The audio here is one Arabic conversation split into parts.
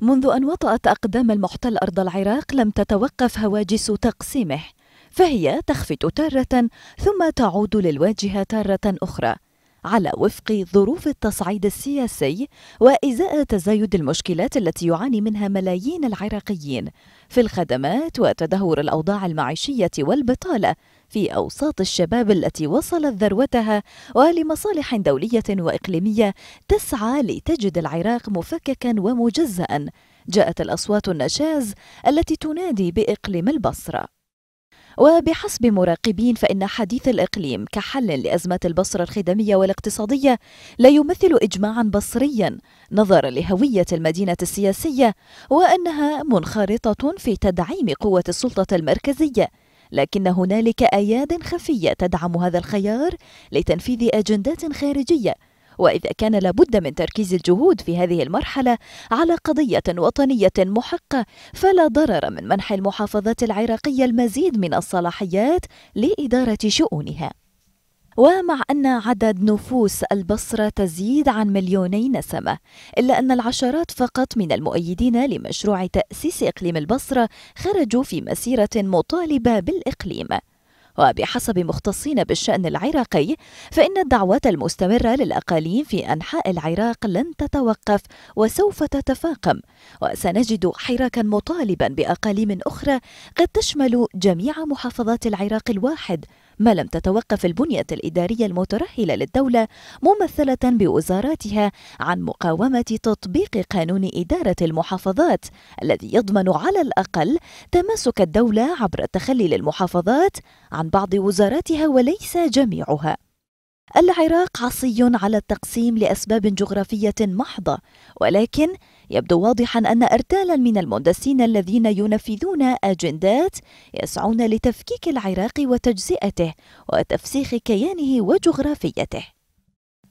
منذ أن وطأت أقدام المحتل أرض العراق لم تتوقف هواجس تقسيمه فهي تخفت تارة ثم تعود للواجهة تارة أخرى على وفق ظروف التصعيد السياسي وإزاء تزايد المشكلات التي يعاني منها ملايين العراقيين في الخدمات وتدهور الأوضاع المعيشية والبطالة في أوساط الشباب التي وصلت ذروتها ولمصالح دولية وإقليمية تسعى لتجد العراق مفككا ومجزأ جاءت الأصوات النشاز التي تنادي بإقليم البصرة وبحسب مراقبين فإن حديث الإقليم كحل لأزمة البصرة الخدمية والاقتصادية لا يمثل إجماعا بصريا نظرا لهوية المدينة السياسية وأنها منخرطة في تدعيم قوة السلطة المركزية لكن هنالك اياد خفيه تدعم هذا الخيار لتنفيذ اجندات خارجيه وإذا كان لابد من تركيز الجهود في هذه المرحلة على قضية وطنية محقة فلا ضرر من منح المحافظات العراقية المزيد من الصلاحيات لإدارة شؤونها ومع أن عدد نفوس البصرة تزيد عن مليوني نسمة إلا أن العشرات فقط من المؤيدين لمشروع تأسيس إقليم البصرة خرجوا في مسيرة مطالبة بالإقليم وبحسب مختصين بالشأن العراقي فإن الدعوات المستمرة للأقاليم في أنحاء العراق لن تتوقف وسوف تتفاقم وسنجد حراكا مطالبا بأقاليم أخرى قد تشمل جميع محافظات العراق الواحد ما لم تتوقف البنية الإدارية المترهلة للدولة ممثلة بوزاراتها عن مقاومة تطبيق قانون إدارة المحافظات الذي يضمن على الأقل تماسك الدولة عبر التخلي للمحافظات عن بعض وزاراتها وليس جميعها العراق عصي على التقسيم لأسباب جغرافية محضة ولكن يبدو واضحا أن أرتالا من المندسين الذين ينفذون أجندات يسعون لتفكيك العراق وتجزئته وتفسيخ كيانه وجغرافيته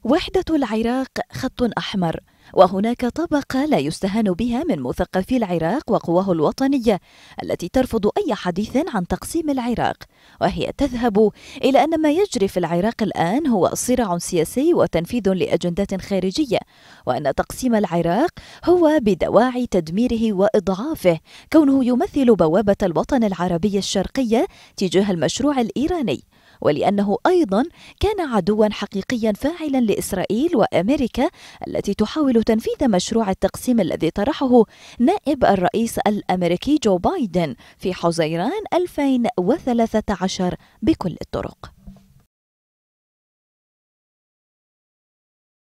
وحدة العراق خط أحمر وهناك طبقة لا يستهان بها من مثقفي العراق وقواه الوطنية التي ترفض أي حديث عن تقسيم العراق وهي تذهب إلى أن ما يجري في العراق الآن هو صراع سياسي وتنفيذ لأجندات خارجية وأن تقسيم العراق هو بدواعي تدميره وإضعافه كونه يمثل بوابة الوطن العربي الشرقية تجاه المشروع الإيراني ولأنه أيضا كان عدوا حقيقيا فاعلا لإسرائيل وأمريكا التي تحاول يحاول تنفيذ مشروع التقسيم الذي طرحه نائب الرئيس الأمريكي جو بايدن في حزيران 2013 بكل الطرق